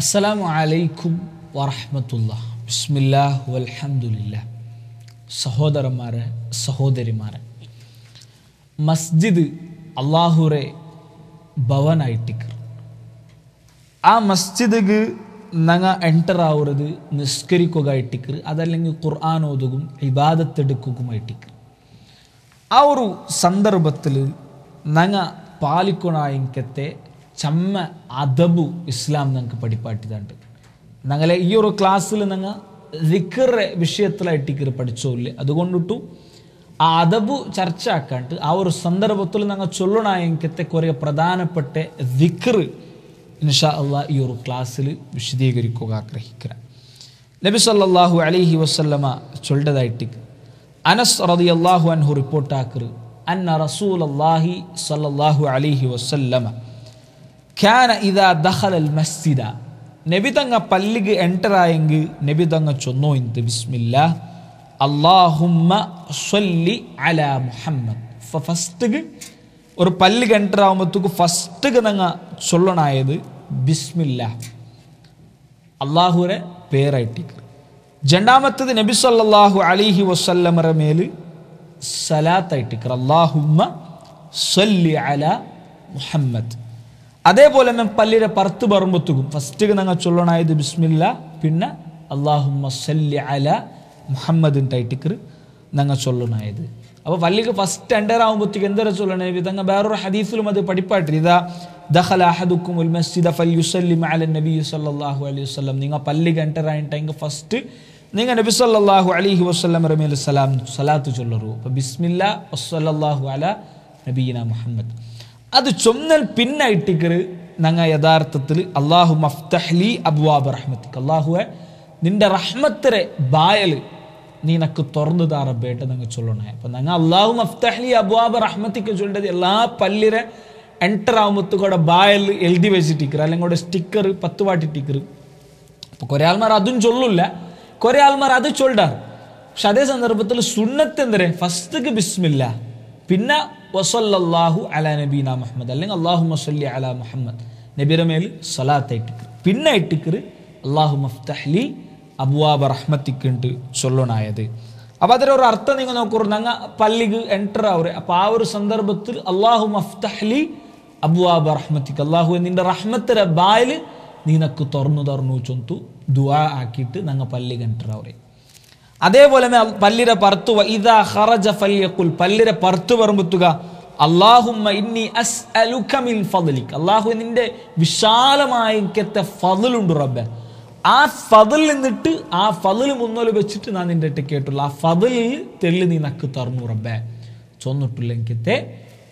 അസ്സലാമു അലൈക്കും വറഹമത്തുള്ള ബിസ്മില്ലാ വൽഹമുല്ല സഹോദരന്മാരെ സഹോദരിമാരെ മസ്ജിദ് അള്ളാഹുറെ ഭവനായിട്ടിക്കർ ആ മസ്ജിദ് നങ്ങ എൻ്റർ ആവുന്നത് നിസ്കരിക്കുകയായിട്ടിക്കർ അതല്ലെങ്കിൽ ഖുർആൻ ഓതുകും ഇബാദത്തെടുക്കുകയുമായിട്ടിക്കർ ആ ഒരു സന്ദർഭത്തിൽ നങ്ങ പാലിക്കണായിക്കത്തെ ചമ്മ അദബു ഇസ്ലാം നിങ്ങൾക്ക് പഠിപ്പാട്ടിതാണ്ട് നിങ്ങളെ ഈ ഒരു ക്ലാസ്സിൽ നിങ്ങൾ റിക്കറെ വിഷയത്തിലായിട്ട് ഇക്കർ പഠിച്ചോല്ലേ അതുകൊണ്ടിട്ടു ആ അദബു ചർച്ച ആക്കാണ്ട് ആ ഒരു സന്ദർഭത്തിൽ നിങ്ങൾ ചൊല്ലണ കുറേ പ്രധാനപ്പെട്ട ദിക്കർ ഇൻഷാ അള്ളാ ഈ ഒരു ക്ലാസ്സിൽ വിശദീകരിക്കുക ആഗ്രഹിക്കുക നബി സല്ലാഹു അലിഹി വസ്ലമ ചൊല്ലതായിട്ട് അനസ് റതി അള്ളാഹു അൻഹു റിപ്പോർട്ടാക്കർ അന്ന റസൂൽ അള്ളാഹി സല്ലാഹു അലിഹി വസ്ല്ലമ ഖ്യാന ഇതാ ദഹലൽ മസ്ജിദ നബിതങ്ങ പല്ലിക്ക് എൻ്ററായെങ്കിൽ നബിതങ്ങ ചൊന്നോ ഇന്ത് ബിസ്മില്ല അള്ളാഹുമ്മ സ്വല്ലി അല മുഹമ്മദ് ഫസ്റ്റ് ഒരു പല്ലിക്ക് എൻ്റർ ആകുമ്പോഴത്തേക്ക് ഫസ്റ്റ് നങ്ങ ചൊല്ലണായത് ബിസ്മില്ല അള്ളാഹുരെ പേരായിട്ടേക്ക് രണ്ടാമത്തത് നബി സല്ലാഹു അലിഹി വസല്ലമറ മേൽ സലാത്തായിട്ടേക്കർ അള്ളാഹുമ്മ സ്വല്ലി അല മുഹമ്മദ് അതേപോലെ തന്നെ പല്ലിരെ പറത്ത് പറമ്പത്തുക്കും ഫസ്റ്റ് ഞങ്ങൾ ചൊല്ലണായത് ബിസ്മില്ല പിന്നെ അള്ളാഹു സല്ലി അല മുഹമ്മദിൻ ടൈറ്റിക്കർ ഞങ്ങൾ ചൊല്ലണായത് അപ്പോൾ പല്ലിക്ക് ഫസ്റ്റ് എൻ്റർ ആകുമ്പോഴത്തേക്ക് എന്തര ചൊല്ലണേ തങ്ങൾ വേറൊരു ഹദീസിലും അത് പഠിപ്പായിട്ട് ഇതാ ദഹല അഹദുക്കും ഉൽ മസ്ജിദ ഫൽ യുസല്ലിം അല നബി സല്ലാഹു അലൈഹി വസ്ലം നിങ്ങൾ പല്ലിക്ക് എൻ്റർ ആയിട്ടെങ്കിൽ ഫസ്റ്റ് നിങ്ങൾ നബി സല്ലാഹു അലഹി വസ്ലം റമി അലൈഹി സ്വലാം സലാത്ത് ചൊല്ലറു അപ്പോൾ ബിസ്മില്ല വസ്സല്ലാഹു അല നബീന മുഹമ്മദ് അത് ചൊന്നൽ പിന്നായിട്ടിക്കർ ഞങ്ങൾ യഥാർത്ഥത്തിൽ അള്ളാഹു മഫ്തഹ്ലി അബ്വാബ് റഹ്മത്തിക്ക് അള്ളാഹു നിന്റെ റഹ്മത്തരെ ബായൽ നീ നക്ക് തുറന്നു താറബേട്ട് ഞങ്ങൾ ചൊല്ലണേ അപ്പം ഞങ്ങൾ അള്ളാഹു മഫ്തഹ്ലി അബ്വാബ് റഹ്മത്തിക്ക് ചൊല്ലേണ്ടത് എല്ലാ പല്ലിരെ എൻറ്റർ ആകുമ്പത്ത് കൂടെ ബായൽ എഴുതി വെച്ചിട്ടിക്കറ് അല്ലെങ്കിൽ കൂടെ സ്റ്റിക്കർ പത്ത് പാട്ടിട്ടിക്കറ് അപ്പോൾ കുറേ ആൾമാർ അതും ചൊല്ലില്ല കുറേ ആൾമാർ അത് ചൊല്ലാറ് പക്ഷെ അതേ സന്ദർഭത്തിൽ സുന്നത്ത് എന്തരേ ഫസ്റ്റ് ബിസ്മില്ല പിന്നെ വസല്ലാഹു അല നബീന മുഹമ്മദ് അല്ലെങ്കിൽ അള്ളാഹു മസല്ലി അല മുഹമ്മദ് നബിയുടെ മേൽ സലാത്ത് ഇട്ടിക്ക് പിന്നെ ഇട്ടിക്കറ് അള്ളാഹു മഫ്തഹ്ലി അബുവാബ റഹ്മത്തിക്കുണ്ട് സൊല്ലണായത് അപ്പം ഒരു അർത്ഥം നിങ്ങൾ നോക്കൂ ഞങ്ങൾ പള്ളിക്ക് എൻറ്റർ ആവുക അപ്പം ആ ഒരു സന്ദർഭത്തിൽ അള്ളാഹു മഫ്തഹ്ലി അബുവാബ റഹ്മത്തിക്ക് അള്ളാഹു നിന്റെ റഹ്മത്തിൻ്റെ ബായിൽ നിനക്ക് നക്ക് തുറന്നു തുറന്നു ചൊന്തു ദുആ ആക്കിയിട്ട് ഞങ്ങൾ പള്ളിക്ക് എൻറ്റർ ആവുക അതേപോലെ പല്ലിര പറത്തു ഇതാ ഹറജ ഫല്യക്കുൽ പല്ലിര പറത്തു പറമ്പുത്തുക അള്ളാഹുമ്മ ഇന്നി അസ് അലുഖമിൻ ഫദലിക് അള്ളാഹു നിന്റെ വിശാലമായിക്കത്തെ ഫതിലുണ്ട് റബ്ബെ ആ ഫതിൽ നിന്നിട്ട് ആ ഫതിൽ മുന്നോല് വെച്ചിട്ട് ഞാൻ നിന്റെ അടുത്ത് കേട്ടുള്ളൂ ആ ഫതിൽ തെള്ളി നീ നക്ക് തറന്നു റബ്ബെ ചൊന്നിട്ടില്ലെങ്കിത്തെ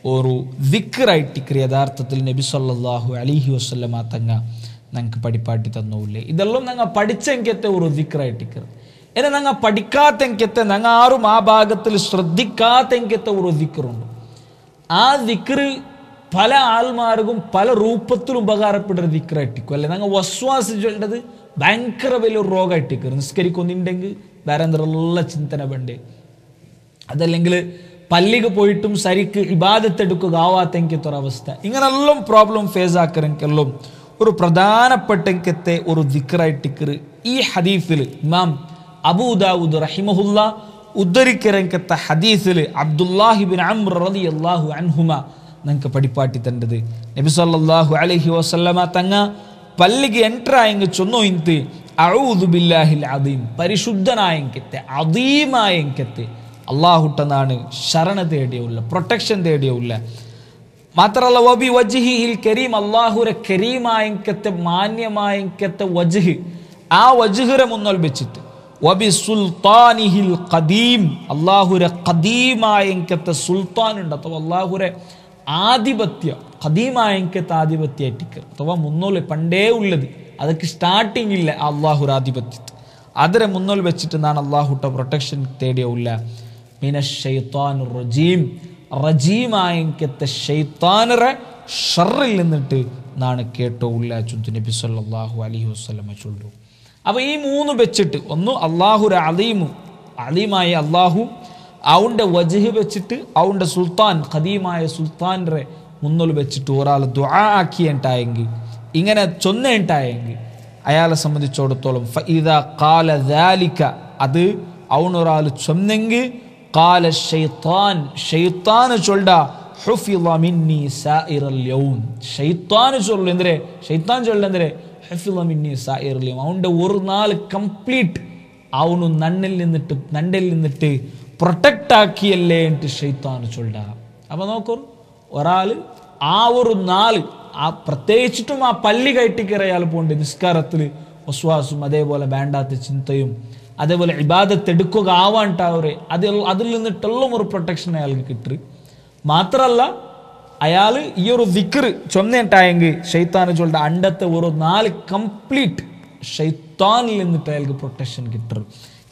എനിക്കത്തെ ഒരു ദിക്കറായിട്ടിക്ക് യഥാർത്ഥത്തിൽ നബി സല്ലാഹു അലിഹി വസ്ലമ തങ്ങ ഞങ്ങൾക്ക് പഠിപ്പാട്ടി തന്നൂല്ലേ ഇതെല്ലാം ഞങ്ങൾ പഠിച്ചെങ്കിലത്തെ ഒരു ദിക്കറായിട്ടിക്കറ് എന്നെ ഞങ്ങൾ പഠിക്കാത്തെങ്കിത്തെ ഞങ്ങൾ ആരും ആ ഭാഗത്തിൽ ശ്രദ്ധിക്കാത്തെങ്കിത്തെ ഒരു ദിക്കറുണ്ട് ആ ദിക്കറ് പല ആൾമാർക്കും പല രൂപത്തിലും ഉപകാരപ്പെടുന്ന ദിക്കറായിട്ടിക്കും അല്ലെ ഞങ്ങൾ വസ്വാസിച്ചത് ഭയങ്കര വലിയൊരു രോഗമായിട്ടിക്കും നിസ്കരിക്കുന്നുണ്ടെങ്കിൽ വേറെ എന്തെല്ലാം ചിന്തന വേണ്ടേ അതല്ലെങ്കിൽ പല്ലിക പോയിട്ടും ശരിക്ക് ഇബാദത്തെടുക്കുക ആവാത്തെങ്കിത്തൊരവസ്ഥ ഇങ്ങനെല്ലാം പ്രോബ്ലം ഫേസ് ആക്കറെങ്കിലും ഒരു പ്രധാനപ്പെട്ടെങ്കത്തെ ഒരു ദിക്കറായിട്ടിക്കറ് ഈ ഹദീഫിൽ ഇമാം അബൂദാവുദ് റഹിമഹുല്ല ഉദ്ധരിക്കരങ്കത്ത ഹദീസിൽ അബ്ദുല്ലാഹിബിൻ അമ്ര അള്ളാഹു അൻഹുമ നിങ്ങൾക്ക് പടിപ്പാട്ടി തണ്ടത് നബി സല്ലല്ലാഹു അലൈഹി വസല്ലമ തങ്ങ പല്ലിക്ക് എൻട്രായെങ്ക് ചൊന്നു ഇന്ത് അഴൂദു ബില്ലാഹിൽ അദീം പരിശുദ്ധനായെങ്കത്തെ അദീമായെങ്കത്തെ അള്ളാഹുട്ടെന്നാണ് ശരണ തേടിയുള്ള പ്രൊട്ടക്ഷൻ തേടിയുള്ള മാത്രമല്ല വബി വജിഹിൽ കരീം അള്ളാഹുര കരീമായങ്കത്തെ മാന്യമായങ്കത്തെ വജ്ഹ് ആ മുന്നോൽ വെച്ചിട്ട് വബിസുൽത്താനിഹിൽ ഖദീം അള്ളാഹുരെ ഖദീമായങ്കത്തെ സുൽത്താനുണ്ട് അഥവാ അള്ളാഹുരെ ആധിപത്യ ഖദീമായങ്കത്തെ ആധിപത്യ ടിക്കർ അഥവാ മുന്നോല് പണ്ടേ ഉള്ളത് അതൊക്കെ സ്റ്റാർട്ടിംഗ് ഇല്ല അള്ളാഹുര ആധിപത്യത്തെ അതിനെ മുന്നോൽ വെച്ചിട്ട് നാണ് അള്ളാഹുട്ട പ്രൊട്ടക്ഷൻ തേടിയ ഉള്ള മിന ഷെയ്ത്താൻ റജീം റജീമായങ്കത്തെ ഷെയ്ത്താനറെ ഷറിൽ നിന്നിട്ട് നാണ് കേട്ടോ ഉള്ള ചുന്തു നബി സല്ലാഹു അലഹി വസ്ലമ ചൊല്ലു അപ്പോൾ ഈ മൂന്ന് വെച്ചിട്ട് ഒന്ന് അള്ളാഹു അലീമു അലീമായ അള്ളാഹു അവൻ്റെ വജഹ് വെച്ചിട്ട് അവൻ്റെ സുൽത്താൻ ഖദീമായ സുൽത്താൻ്റെ മുന്നിൽ വെച്ചിട്ട് ഒരാൾ ദുആ ഇങ്ങനെ ചൊന്നിട്ടായെങ്കിൽ അയാളെ സംബന്ധിച്ചിടത്തോളം ഫഇദ കാല ദാലിക അത് അവനൊരാൾ ചൊന്നെങ്കിൽ കാല ഷെയ്ത്താൻ ഷെയ്ത്താന് ചൊല്ല ഹുഫിള മിന്നി സായിറൽ യൗം ഷെയ്ത്താന് ചൊല്ലു എന്തിരെ ഷെയ്ത്താൻ ചൊല്ലു ഹെഫിലമിന്നി സായിർലിയും അവൻ്റെ ഒരു നാല് കംപ്ലീറ്റ് അവനു നണ്ണിൽ നിന്നിട്ട് നണ്ടിൽ നിന്നിട്ട് പ്രൊട്ടക്റ്റ് ആക്കിയല്ലേ എന്നിട്ട് ഷെയ്ത്താൻ ചൊല്ല അപ്പോൾ നോക്കൂ ഒരാൾ ആ ഒരു നാല് ആ പ്രത്യേകിച്ചിട്ടും ആ പല്ലി കയറ്റിക്കിറയാൽ പോണ്ട് നിസ്കാരത്തിൽ ഒസ്വാസും അതേപോലെ വേണ്ടാത്ത ചിന്തയും അതേപോലെ ഇബാദത്ത് എടുക്കുക ആവാണ്ടാവരെ അതിൽ അതിൽ നിന്നിട്ടുള്ള ഒരു പ്രൊട്ടക്ഷൻ അയാൾക്ക് കിട്ടും മാത്രമല്ല അയാൾ ഈ ഒരു ദിക്കറ് ചൊന്നേട്ടായെങ്കിൽ ഷെയ്ത്താൻ ചൊല്ലിട്ട് അണ്ടത്തെ ഒരു നാല് കംപ്ലീറ്റ് ഷെയ്ത്താനിൽ നിന്നിട്ട് അയാൾക്ക് പ്രൊട്ടക്ഷൻ കിട്ടും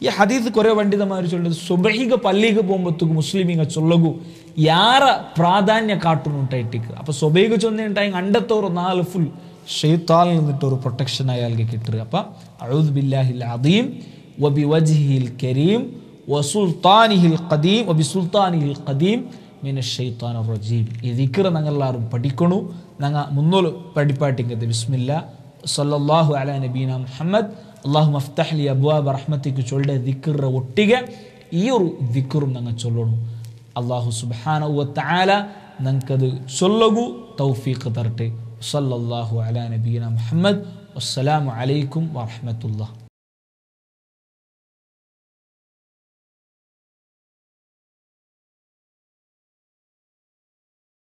ഈ ഹദീസ് കുറേ പണ്ഡിതന്മാർ ചൊല്ലത് സുബഹിക പള്ളിക്ക് പോകുമ്പോഴത്തേക്ക് മുസ്ലിമിങ്ങ ചൊല്ലകു യാറ പ്രാധാന്യ കാട്ടുന്നുണ്ടായിട്ടേക്ക് അപ്പോൾ സുബൈക ചൊന്നിട്ടായെങ്കിൽ അണ്ടത്തെ ഒരു നാല് ഫുൾ ഷെയ്ത്താനിൽ നിന്നിട്ട് ഒരു പ്രൊട്ടക്ഷൻ അയാൾക്ക് കിട്ടുക അപ്പൊ അഴുദ് ബില്ലാഹിൽ അദീം വബി വജിഹിൽ കരീം വസുൽത്താനിഹിൽ ഖദീം വബി സുൽത്താനിഹിൽ ഖദീം മിന ഷെയ്ത്താൻ റജീബ് ഈ ദിക്കറ് ഞങ്ങളെല്ലാവരും പഠിക്കണു ഞങ്ങൾ മുന്നൂറ് പഠിപ്പാട്ടിങ്കത് വിസ്മില്ല സൊല്ലാഹു അല നബീന മുഹമ്മദ് അള്ളാഹു മഫ്തഹലി അബുവാബ് റഹ്മത്തിക്ക് ചൊല്ലേ ദിക്കറ ഒട്ടിക ഈ ഒരു ദിക്കറും ഞങ്ങൾ ചൊല്ലണു അള്ളാഹു സുബാന ഉല ഞങ്ങൾക്കത് ചൊല്ലകു തൗഫീഖ് തരട്ടെ സല്ലല്ലാഹു അല നബീന മുഹമ്മദ് അസ്സലാമു അലൈക്കും വറഹമത്തുള്ള